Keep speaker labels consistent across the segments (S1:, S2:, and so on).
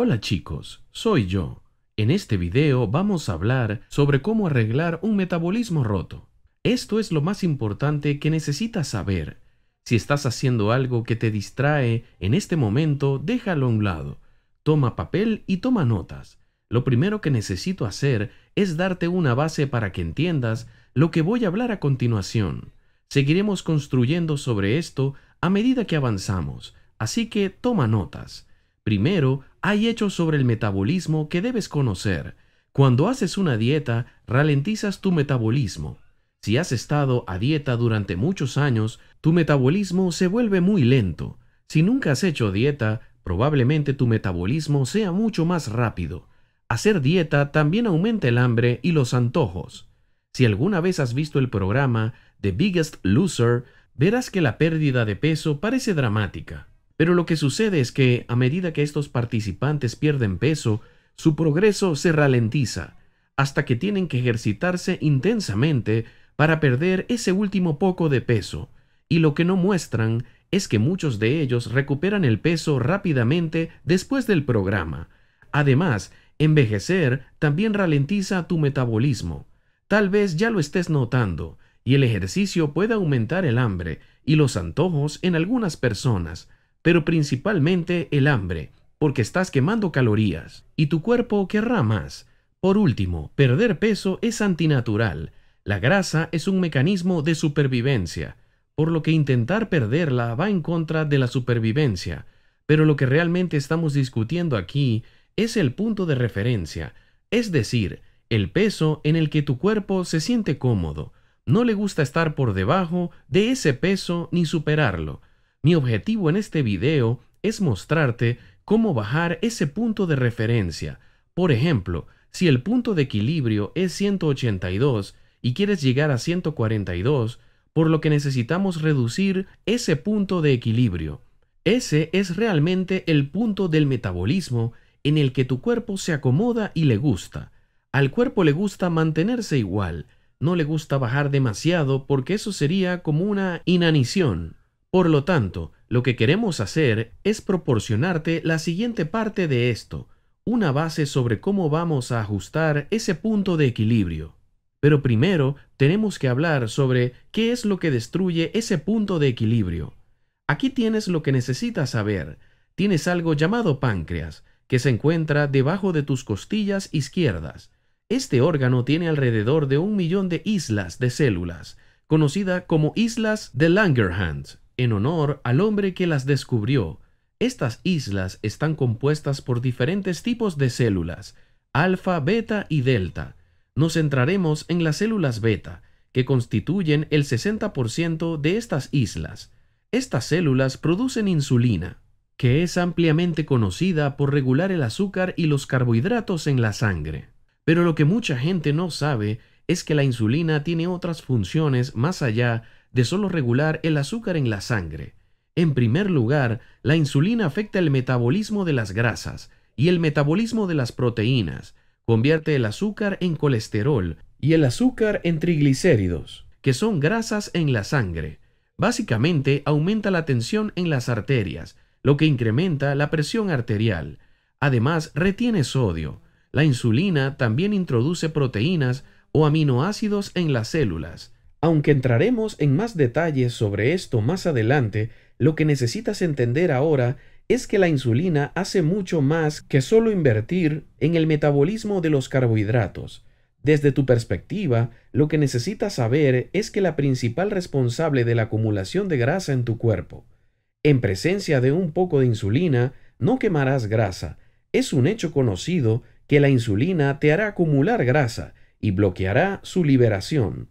S1: Hola chicos, soy yo. En este video vamos a hablar sobre cómo arreglar un metabolismo roto. Esto es lo más importante que necesitas saber. Si estás haciendo algo que te distrae en este momento, déjalo a un lado. Toma papel y toma notas. Lo primero que necesito hacer es darte una base para que entiendas lo que voy a hablar a continuación. Seguiremos construyendo sobre esto a medida que avanzamos, así que toma notas. Primero, hay hechos sobre el metabolismo que debes conocer. Cuando haces una dieta, ralentizas tu metabolismo. Si has estado a dieta durante muchos años, tu metabolismo se vuelve muy lento. Si nunca has hecho dieta, probablemente tu metabolismo sea mucho más rápido. Hacer dieta también aumenta el hambre y los antojos. Si alguna vez has visto el programa The Biggest Loser, verás que la pérdida de peso parece dramática. Pero lo que sucede es que a medida que estos participantes pierden peso, su progreso se ralentiza, hasta que tienen que ejercitarse intensamente para perder ese último poco de peso, y lo que no muestran es que muchos de ellos recuperan el peso rápidamente después del programa. Además, envejecer también ralentiza tu metabolismo. Tal vez ya lo estés notando, y el ejercicio puede aumentar el hambre y los antojos en algunas personas, pero principalmente el hambre, porque estás quemando calorías y tu cuerpo querrá más. Por último, perder peso es antinatural. La grasa es un mecanismo de supervivencia, por lo que intentar perderla va en contra de la supervivencia. Pero lo que realmente estamos discutiendo aquí es el punto de referencia, es decir, el peso en el que tu cuerpo se siente cómodo. No le gusta estar por debajo de ese peso ni superarlo. Mi objetivo en este video es mostrarte cómo bajar ese punto de referencia. Por ejemplo, si el punto de equilibrio es 182 y quieres llegar a 142, por lo que necesitamos reducir ese punto de equilibrio. Ese es realmente el punto del metabolismo en el que tu cuerpo se acomoda y le gusta. Al cuerpo le gusta mantenerse igual, no le gusta bajar demasiado porque eso sería como una inanición. Por lo tanto, lo que queremos hacer es proporcionarte la siguiente parte de esto, una base sobre cómo vamos a ajustar ese punto de equilibrio. Pero primero tenemos que hablar sobre qué es lo que destruye ese punto de equilibrio. Aquí tienes lo que necesitas saber. Tienes algo llamado páncreas, que se encuentra debajo de tus costillas izquierdas. Este órgano tiene alrededor de un millón de islas de células, conocida como islas de Langerhans en honor al hombre que las descubrió. Estas islas están compuestas por diferentes tipos de células, alfa, beta y delta. Nos centraremos en las células beta, que constituyen el 60% de estas islas. Estas células producen insulina, que es ampliamente conocida por regular el azúcar y los carbohidratos en la sangre. Pero lo que mucha gente no sabe es que la insulina tiene otras funciones más allá de solo regular el azúcar en la sangre. En primer lugar, la insulina afecta el metabolismo de las grasas y el metabolismo de las proteínas, convierte el azúcar en colesterol y el azúcar en triglicéridos, que son grasas en la sangre. Básicamente aumenta la tensión en las arterias, lo que incrementa la presión arterial. Además, retiene sodio. La insulina también introduce proteínas o aminoácidos en las células, aunque entraremos en más detalles sobre esto más adelante, lo que necesitas entender ahora es que la insulina hace mucho más que solo invertir en el metabolismo de los carbohidratos. Desde tu perspectiva, lo que necesitas saber es que la principal responsable de la acumulación de grasa en tu cuerpo. En presencia de un poco de insulina, no quemarás grasa. Es un hecho conocido que la insulina te hará acumular grasa y bloqueará su liberación.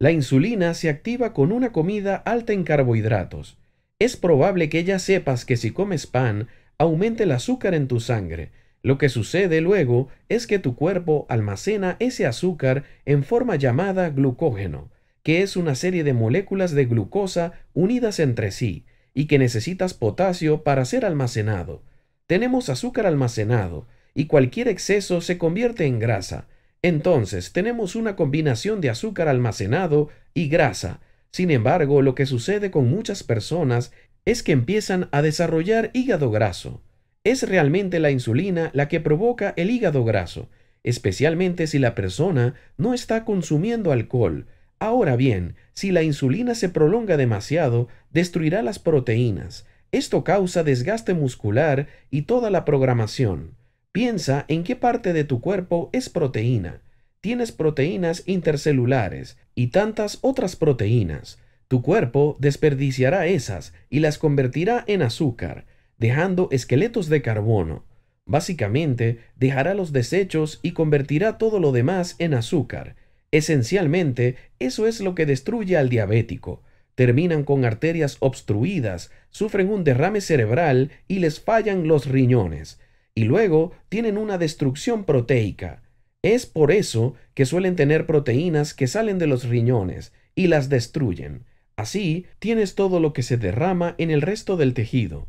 S1: La insulina se activa con una comida alta en carbohidratos. Es probable que ya sepas que si comes pan, aumente el azúcar en tu sangre. Lo que sucede luego es que tu cuerpo almacena ese azúcar en forma llamada glucógeno, que es una serie de moléculas de glucosa unidas entre sí, y que necesitas potasio para ser almacenado. Tenemos azúcar almacenado, y cualquier exceso se convierte en grasa, entonces tenemos una combinación de azúcar almacenado y grasa. Sin embargo, lo que sucede con muchas personas es que empiezan a desarrollar hígado graso. Es realmente la insulina la que provoca el hígado graso, especialmente si la persona no está consumiendo alcohol. Ahora bien, si la insulina se prolonga demasiado, destruirá las proteínas. Esto causa desgaste muscular y toda la programación. Piensa en qué parte de tu cuerpo es proteína. Tienes proteínas intercelulares y tantas otras proteínas. Tu cuerpo desperdiciará esas y las convertirá en azúcar, dejando esqueletos de carbono. Básicamente, dejará los desechos y convertirá todo lo demás en azúcar. Esencialmente, eso es lo que destruye al diabético. Terminan con arterias obstruidas, sufren un derrame cerebral y les fallan los riñones y luego tienen una destrucción proteica. Es por eso que suelen tener proteínas que salen de los riñones y las destruyen. Así tienes todo lo que se derrama en el resto del tejido.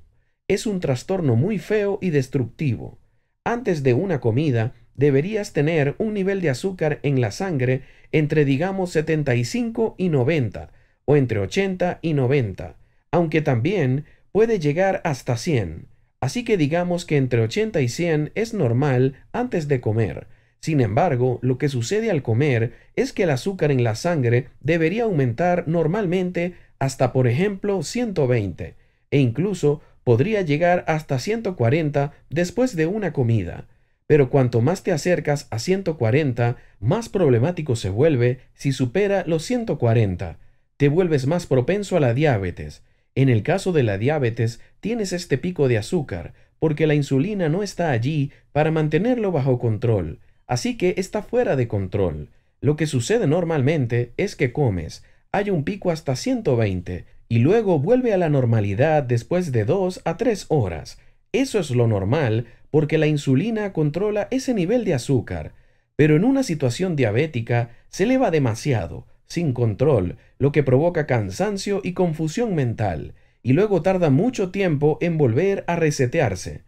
S1: Es un trastorno muy feo y destructivo. Antes de una comida, deberías tener un nivel de azúcar en la sangre entre digamos 75 y 90, o entre 80 y 90, aunque también puede llegar hasta 100. Así que digamos que entre 80 y 100 es normal antes de comer. Sin embargo, lo que sucede al comer es que el azúcar en la sangre debería aumentar normalmente hasta por ejemplo 120 e incluso podría llegar hasta 140 después de una comida. Pero cuanto más te acercas a 140, más problemático se vuelve si supera los 140. Te vuelves más propenso a la diabetes, en el caso de la diabetes, tienes este pico de azúcar, porque la insulina no está allí para mantenerlo bajo control, así que está fuera de control. Lo que sucede normalmente es que comes, hay un pico hasta 120, y luego vuelve a la normalidad después de 2 a 3 horas. Eso es lo normal, porque la insulina controla ese nivel de azúcar, pero en una situación diabética se eleva demasiado, sin control, lo que provoca cansancio y confusión mental, y luego tarda mucho tiempo en volver a resetearse.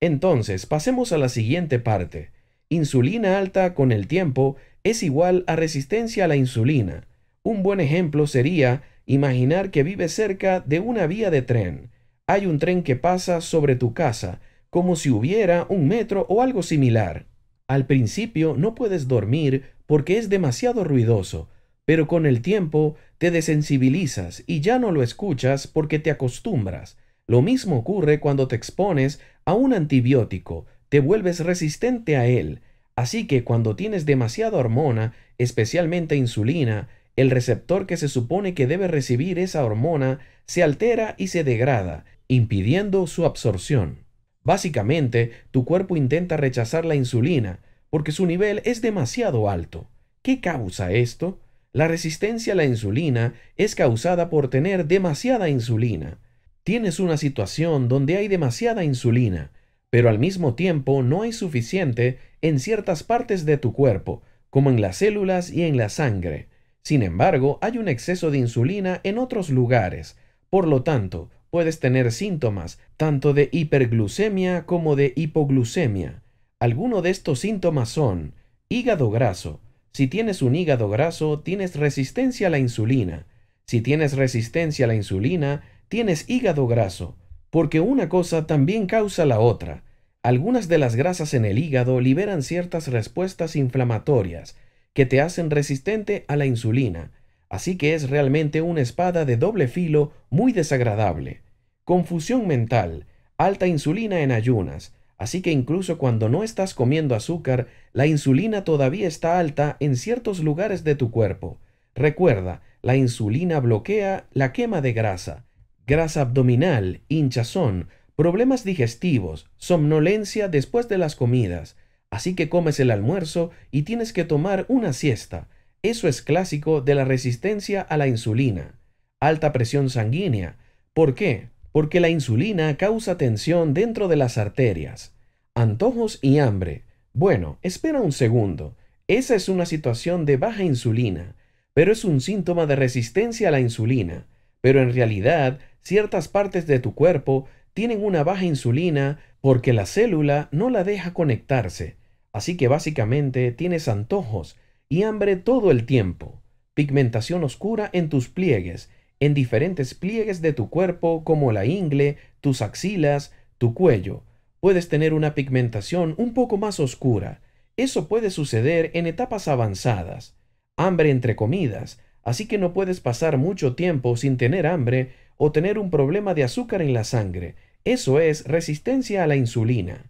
S1: Entonces, pasemos a la siguiente parte. Insulina alta con el tiempo es igual a resistencia a la insulina. Un buen ejemplo sería imaginar que vives cerca de una vía de tren. Hay un tren que pasa sobre tu casa, como si hubiera un metro o algo similar. Al principio no puedes dormir porque es demasiado ruidoso, pero con el tiempo te desensibilizas y ya no lo escuchas porque te acostumbras. Lo mismo ocurre cuando te expones a un antibiótico, te vuelves resistente a él. Así que cuando tienes demasiada hormona, especialmente insulina, el receptor que se supone que debe recibir esa hormona se altera y se degrada, impidiendo su absorción. Básicamente, tu cuerpo intenta rechazar la insulina, porque su nivel es demasiado alto. ¿Qué causa esto? La resistencia a la insulina es causada por tener demasiada insulina. Tienes una situación donde hay demasiada insulina, pero al mismo tiempo no hay suficiente en ciertas partes de tu cuerpo, como en las células y en la sangre. Sin embargo, hay un exceso de insulina en otros lugares. Por lo tanto, puedes tener síntomas tanto de hiperglucemia como de hipoglucemia. Algunos de estos síntomas son hígado graso, si tienes un hígado graso, tienes resistencia a la insulina. Si tienes resistencia a la insulina, tienes hígado graso, porque una cosa también causa la otra. Algunas de las grasas en el hígado liberan ciertas respuestas inflamatorias que te hacen resistente a la insulina, así que es realmente una espada de doble filo muy desagradable. Confusión mental, alta insulina en ayunas, Así que incluso cuando no estás comiendo azúcar, la insulina todavía está alta en ciertos lugares de tu cuerpo. Recuerda, la insulina bloquea la quema de grasa, grasa abdominal, hinchazón, problemas digestivos, somnolencia después de las comidas. Así que comes el almuerzo y tienes que tomar una siesta. Eso es clásico de la resistencia a la insulina. Alta presión sanguínea. ¿Por qué? porque la insulina causa tensión dentro de las arterias, antojos y hambre. Bueno, espera un segundo. Esa es una situación de baja insulina, pero es un síntoma de resistencia a la insulina. Pero en realidad, ciertas partes de tu cuerpo tienen una baja insulina porque la célula no la deja conectarse. Así que básicamente tienes antojos y hambre todo el tiempo, pigmentación oscura en tus pliegues en diferentes pliegues de tu cuerpo como la ingle, tus axilas, tu cuello. Puedes tener una pigmentación un poco más oscura. Eso puede suceder en etapas avanzadas. Hambre entre comidas, así que no puedes pasar mucho tiempo sin tener hambre o tener un problema de azúcar en la sangre. Eso es resistencia a la insulina.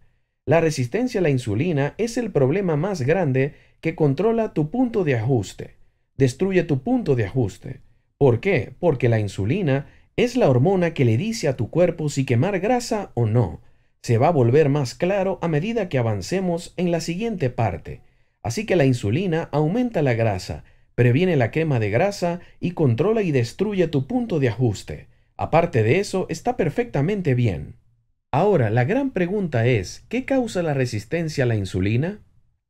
S1: La resistencia a la insulina es el problema más grande que controla tu punto de ajuste. Destruye tu punto de ajuste. ¿Por qué? Porque la insulina es la hormona que le dice a tu cuerpo si quemar grasa o no. Se va a volver más claro a medida que avancemos en la siguiente parte. Así que la insulina aumenta la grasa, previene la quema de grasa y controla y destruye tu punto de ajuste. Aparte de eso, está perfectamente bien. Ahora, la gran pregunta es, ¿qué causa la resistencia a la insulina?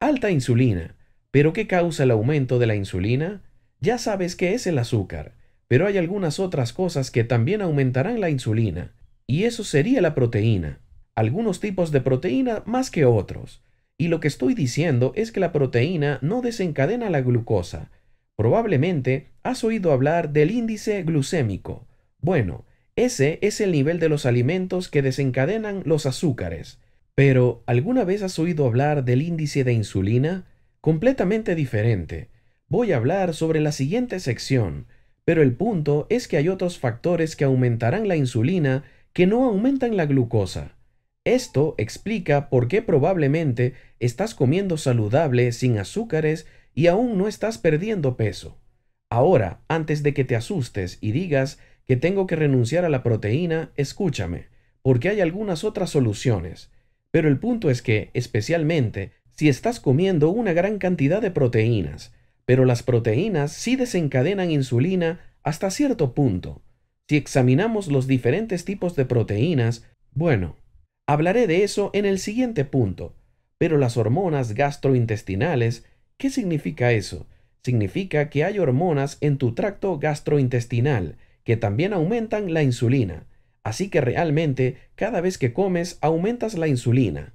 S1: Alta insulina. ¿Pero qué causa el aumento de la insulina? Ya sabes qué es el azúcar, pero hay algunas otras cosas que también aumentarán la insulina, y eso sería la proteína. Algunos tipos de proteína más que otros. Y lo que estoy diciendo es que la proteína no desencadena la glucosa. Probablemente has oído hablar del índice glucémico. Bueno, ese es el nivel de los alimentos que desencadenan los azúcares. Pero, ¿alguna vez has oído hablar del índice de insulina? Completamente diferente voy a hablar sobre la siguiente sección, pero el punto es que hay otros factores que aumentarán la insulina que no aumentan la glucosa. Esto explica por qué probablemente estás comiendo saludable sin azúcares y aún no estás perdiendo peso. Ahora, antes de que te asustes y digas que tengo que renunciar a la proteína, escúchame, porque hay algunas otras soluciones. Pero el punto es que, especialmente, si estás comiendo una gran cantidad de proteínas, pero las proteínas sí desencadenan insulina hasta cierto punto. Si examinamos los diferentes tipos de proteínas, bueno, hablaré de eso en el siguiente punto, pero las hormonas gastrointestinales, ¿qué significa eso? Significa que hay hormonas en tu tracto gastrointestinal que también aumentan la insulina, así que realmente cada vez que comes aumentas la insulina.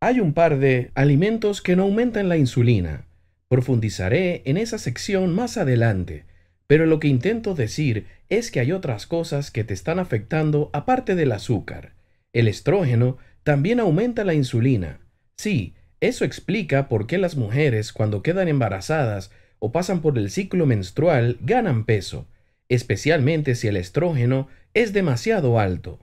S1: Hay un par de alimentos que no aumentan la insulina, Profundizaré en esa sección más adelante, pero lo que intento decir es que hay otras cosas que te están afectando aparte del azúcar. El estrógeno también aumenta la insulina. Sí, eso explica por qué las mujeres cuando quedan embarazadas o pasan por el ciclo menstrual ganan peso, especialmente si el estrógeno es demasiado alto.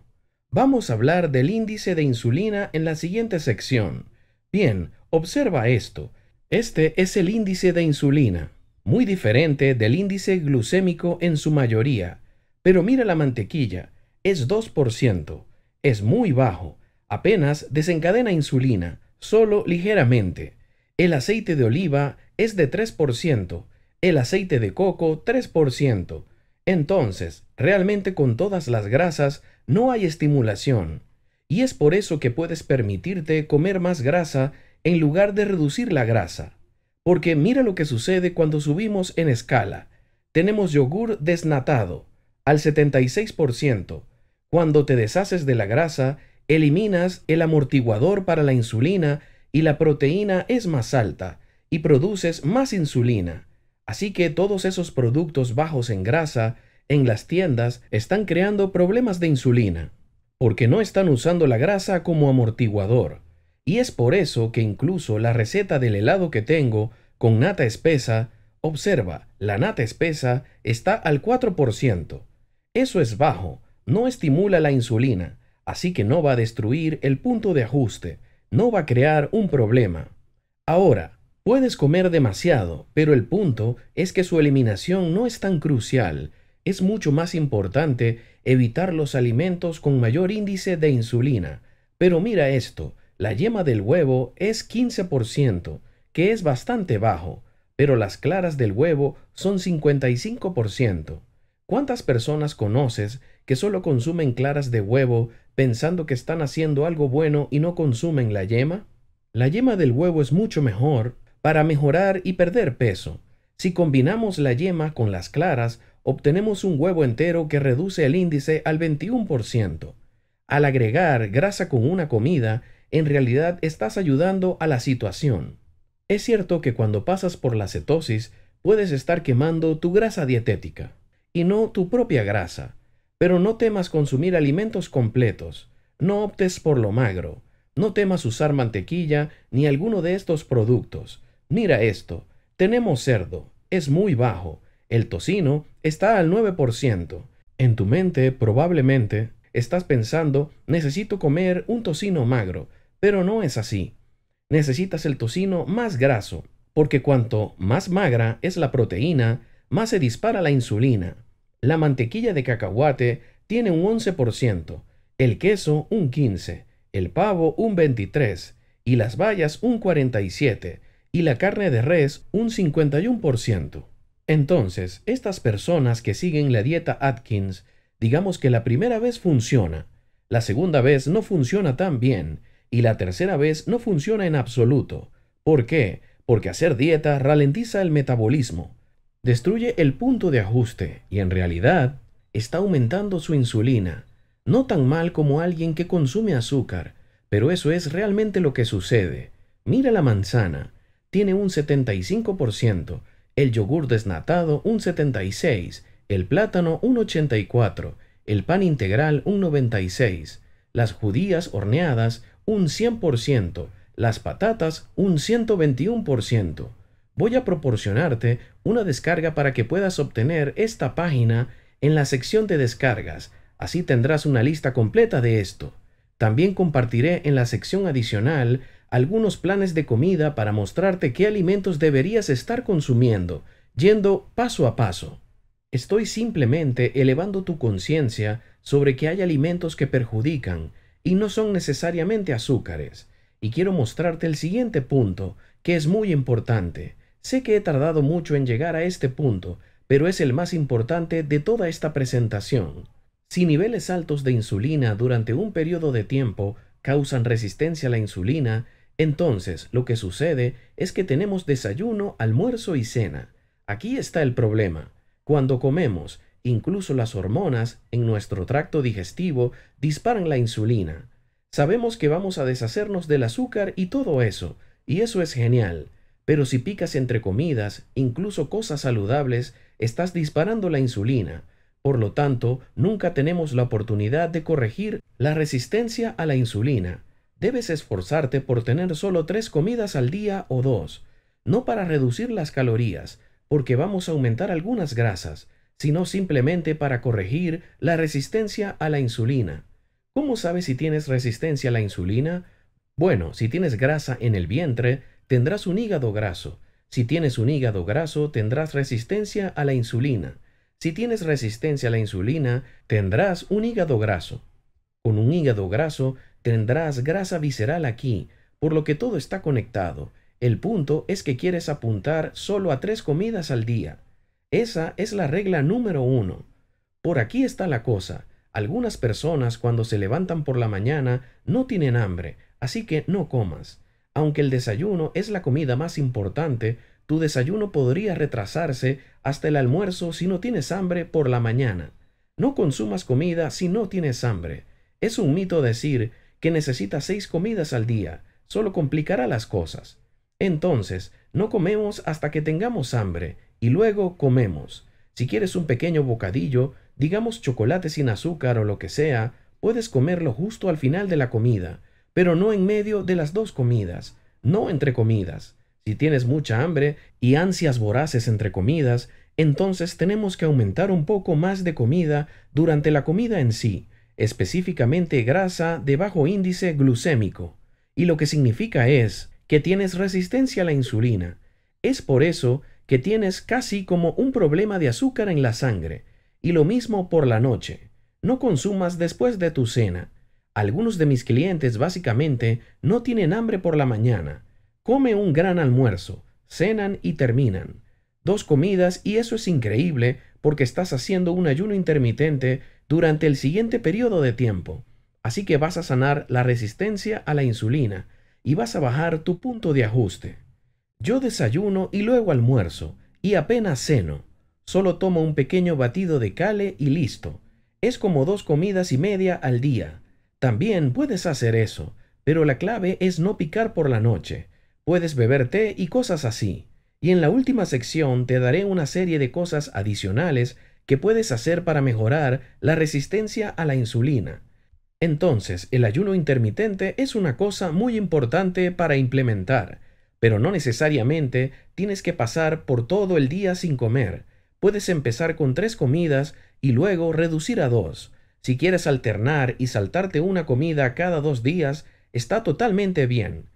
S1: Vamos a hablar del índice de insulina en la siguiente sección. Bien, observa esto. Este es el índice de insulina, muy diferente del índice glucémico en su mayoría, pero mira la mantequilla, es 2%, es muy bajo, apenas desencadena insulina, solo ligeramente. El aceite de oliva es de 3%, el aceite de coco 3%. Entonces, realmente con todas las grasas no hay estimulación. Y es por eso que puedes permitirte comer más grasa en lugar de reducir la grasa. Porque mira lo que sucede cuando subimos en escala. Tenemos yogur desnatado al 76%. Cuando te deshaces de la grasa, eliminas el amortiguador para la insulina y la proteína es más alta y produces más insulina. Así que todos esos productos bajos en grasa en las tiendas están creando problemas de insulina, porque no están usando la grasa como amortiguador. Y es por eso que incluso la receta del helado que tengo con nata espesa, observa, la nata espesa está al 4%. Eso es bajo, no estimula la insulina, así que no va a destruir el punto de ajuste, no va a crear un problema. Ahora, puedes comer demasiado, pero el punto es que su eliminación no es tan crucial. Es mucho más importante evitar los alimentos con mayor índice de insulina. Pero mira esto, la yema del huevo es 15%, que es bastante bajo, pero las claras del huevo son 55%. ¿Cuántas personas conoces que solo consumen claras de huevo pensando que están haciendo algo bueno y no consumen la yema? La yema del huevo es mucho mejor para mejorar y perder peso. Si combinamos la yema con las claras, obtenemos un huevo entero que reduce el índice al 21%. Al agregar grasa con una comida, en realidad estás ayudando a la situación. Es cierto que cuando pasas por la cetosis puedes estar quemando tu grasa dietética y no tu propia grasa, pero no temas consumir alimentos completos, no optes por lo magro, no temas usar mantequilla ni alguno de estos productos. Mira esto, tenemos cerdo, es muy bajo, el tocino está al 9%. En tu mente probablemente estás pensando, necesito comer un tocino magro, pero no es así. Necesitas el tocino más graso, porque cuanto más magra es la proteína, más se dispara la insulina. La mantequilla de cacahuate tiene un 11%, el queso un 15%, el pavo un 23% y las bayas un 47% y la carne de res un 51%. Entonces, estas personas que siguen la dieta Atkins, digamos que la primera vez funciona, la segunda vez no funciona tan bien y la tercera vez no funciona en absoluto. ¿Por qué? Porque hacer dieta ralentiza el metabolismo, destruye el punto de ajuste y en realidad está aumentando su insulina, no tan mal como alguien que consume azúcar, pero eso es realmente lo que sucede. Mira la manzana, tiene un 75%, el yogur desnatado un 76%, el plátano un 84%, el pan integral un 96%, las judías horneadas un 100%, las patatas un 121%. Voy a proporcionarte una descarga para que puedas obtener esta página en la sección de descargas, así tendrás una lista completa de esto. También compartiré en la sección adicional algunos planes de comida para mostrarte qué alimentos deberías estar consumiendo, yendo paso a paso. Estoy simplemente elevando tu conciencia sobre que hay alimentos que perjudican, y no son necesariamente azúcares. Y quiero mostrarte el siguiente punto, que es muy importante. Sé que he tardado mucho en llegar a este punto, pero es el más importante de toda esta presentación. Si niveles altos de insulina durante un periodo de tiempo causan resistencia a la insulina, entonces lo que sucede es que tenemos desayuno, almuerzo y cena. Aquí está el problema. Cuando comemos Incluso las hormonas en nuestro tracto digestivo disparan la insulina. Sabemos que vamos a deshacernos del azúcar y todo eso, y eso es genial. Pero si picas entre comidas, incluso cosas saludables, estás disparando la insulina. Por lo tanto, nunca tenemos la oportunidad de corregir la resistencia a la insulina. Debes esforzarte por tener solo tres comidas al día o dos, no para reducir las calorías, porque vamos a aumentar algunas grasas, sino simplemente para corregir la resistencia a la insulina. ¿Cómo sabes si tienes resistencia a la insulina? Bueno, si tienes grasa en el vientre, tendrás un hígado graso. Si tienes un hígado graso, tendrás resistencia a la insulina. Si tienes resistencia a la insulina, tendrás un hígado graso. Con un hígado graso, tendrás grasa visceral aquí, por lo que todo está conectado. El punto es que quieres apuntar solo a tres comidas al día. Esa es la regla número uno. Por aquí está la cosa. Algunas personas cuando se levantan por la mañana no tienen hambre, así que no comas. Aunque el desayuno es la comida más importante, tu desayuno podría retrasarse hasta el almuerzo si no tienes hambre por la mañana. No consumas comida si no tienes hambre. Es un mito decir que necesitas seis comidas al día, solo complicará las cosas. Entonces, no comemos hasta que tengamos hambre, y luego comemos. Si quieres un pequeño bocadillo, digamos chocolate sin azúcar o lo que sea, puedes comerlo justo al final de la comida, pero no en medio de las dos comidas, no entre comidas. Si tienes mucha hambre y ansias voraces entre comidas, entonces tenemos que aumentar un poco más de comida durante la comida en sí, específicamente grasa de bajo índice glucémico. Y lo que significa es que tienes resistencia a la insulina. Es por eso que tienes casi como un problema de azúcar en la sangre, y lo mismo por la noche. No consumas después de tu cena. Algunos de mis clientes básicamente no tienen hambre por la mañana. Come un gran almuerzo, cenan y terminan. Dos comidas y eso es increíble porque estás haciendo un ayuno intermitente durante el siguiente periodo de tiempo. Así que vas a sanar la resistencia a la insulina y vas a bajar tu punto de ajuste. Yo desayuno y luego almuerzo, y apenas ceno. Solo tomo un pequeño batido de cale y listo. Es como dos comidas y media al día. También puedes hacer eso, pero la clave es no picar por la noche. Puedes beber té y cosas así. Y en la última sección te daré una serie de cosas adicionales que puedes hacer para mejorar la resistencia a la insulina. Entonces, el ayuno intermitente es una cosa muy importante para implementar pero no necesariamente tienes que pasar por todo el día sin comer. Puedes empezar con tres comidas y luego reducir a dos. Si quieres alternar y saltarte una comida cada dos días, está totalmente bien.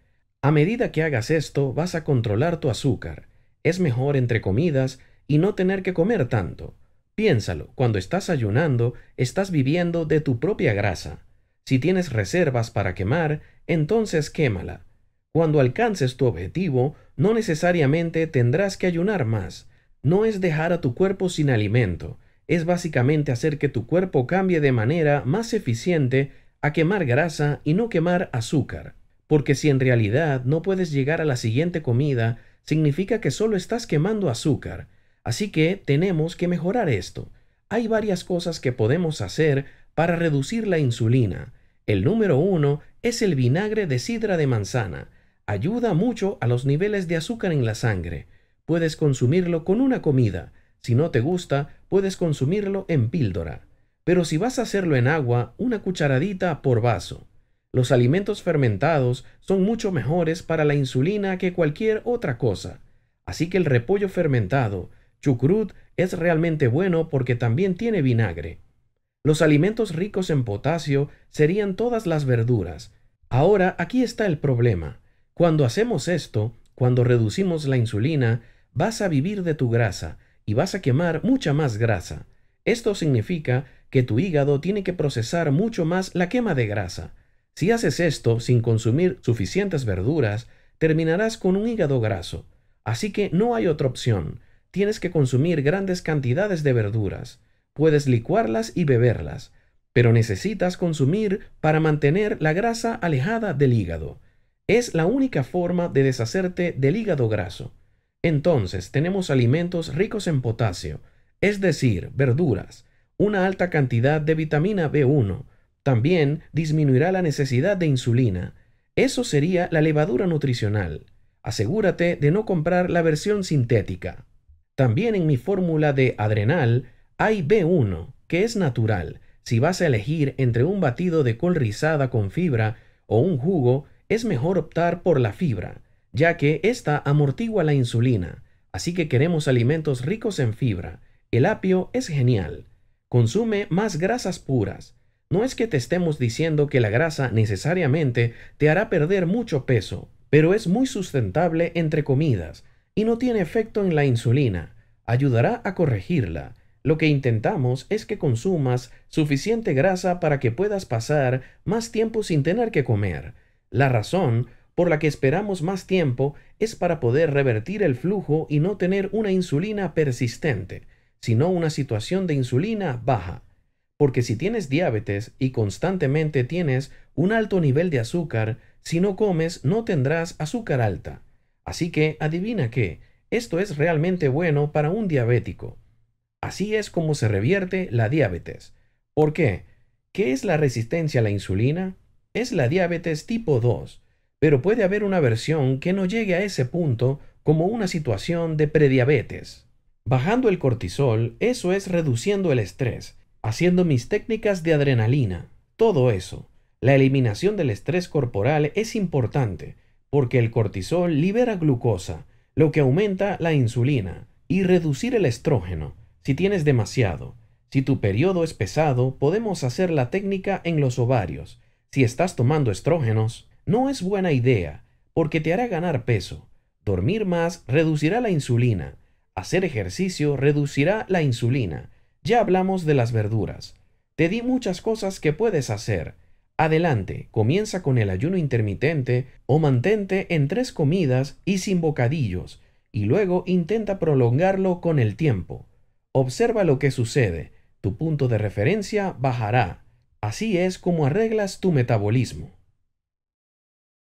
S1: A medida que hagas esto, vas a controlar tu azúcar. Es mejor entre comidas y no tener que comer tanto. Piénsalo, cuando estás ayunando, estás viviendo de tu propia grasa. Si tienes reservas para quemar, entonces quémala. Cuando alcances tu objetivo, no necesariamente tendrás que ayunar más. No es dejar a tu cuerpo sin alimento, es básicamente hacer que tu cuerpo cambie de manera más eficiente a quemar grasa y no quemar azúcar. Porque si en realidad no puedes llegar a la siguiente comida, significa que solo estás quemando azúcar. Así que tenemos que mejorar esto. Hay varias cosas que podemos hacer para reducir la insulina. El número uno es el vinagre de sidra de manzana. Ayuda mucho a los niveles de azúcar en la sangre. Puedes consumirlo con una comida. Si no te gusta, puedes consumirlo en píldora. Pero si vas a hacerlo en agua, una cucharadita por vaso. Los alimentos fermentados son mucho mejores para la insulina que cualquier otra cosa. Así que el repollo fermentado, chucrut, es realmente bueno porque también tiene vinagre. Los alimentos ricos en potasio serían todas las verduras. Ahora aquí está el problema. Cuando hacemos esto, cuando reducimos la insulina, vas a vivir de tu grasa y vas a quemar mucha más grasa. Esto significa que tu hígado tiene que procesar mucho más la quema de grasa. Si haces esto sin consumir suficientes verduras, terminarás con un hígado graso. Así que no hay otra opción. Tienes que consumir grandes cantidades de verduras. Puedes licuarlas y beberlas, pero necesitas consumir para mantener la grasa alejada del hígado. Es la única forma de deshacerte del hígado graso. Entonces tenemos alimentos ricos en potasio, es decir, verduras, una alta cantidad de vitamina B1. También disminuirá la necesidad de insulina. Eso sería la levadura nutricional. Asegúrate de no comprar la versión sintética. También en mi fórmula de adrenal hay B1, que es natural. Si vas a elegir entre un batido de col rizada con fibra o un jugo, es mejor optar por la fibra, ya que ésta amortigua la insulina, así que queremos alimentos ricos en fibra. El apio es genial. Consume más grasas puras. No es que te estemos diciendo que la grasa necesariamente te hará perder mucho peso, pero es muy sustentable entre comidas y no tiene efecto en la insulina. Ayudará a corregirla. Lo que intentamos es que consumas suficiente grasa para que puedas pasar más tiempo sin tener que comer. La razón por la que esperamos más tiempo es para poder revertir el flujo y no tener una insulina persistente, sino una situación de insulina baja. Porque si tienes diabetes y constantemente tienes un alto nivel de azúcar, si no comes no tendrás azúcar alta. Así que adivina qué, esto es realmente bueno para un diabético. Así es como se revierte la diabetes. ¿Por qué? ¿Qué es la resistencia a la insulina? es la diabetes tipo 2, pero puede haber una versión que no llegue a ese punto como una situación de prediabetes. Bajando el cortisol, eso es reduciendo el estrés, haciendo mis técnicas de adrenalina, todo eso. La eliminación del estrés corporal es importante, porque el cortisol libera glucosa, lo que aumenta la insulina, y reducir el estrógeno, si tienes demasiado. Si tu periodo es pesado, podemos hacer la técnica en los ovarios, si estás tomando estrógenos, no es buena idea porque te hará ganar peso. Dormir más reducirá la insulina. Hacer ejercicio reducirá la insulina. Ya hablamos de las verduras. Te di muchas cosas que puedes hacer. Adelante, comienza con el ayuno intermitente o mantente en tres comidas y sin bocadillos, y luego intenta prolongarlo con el tiempo. Observa lo que sucede, tu punto de referencia bajará. Así es como arreglas tu metabolismo.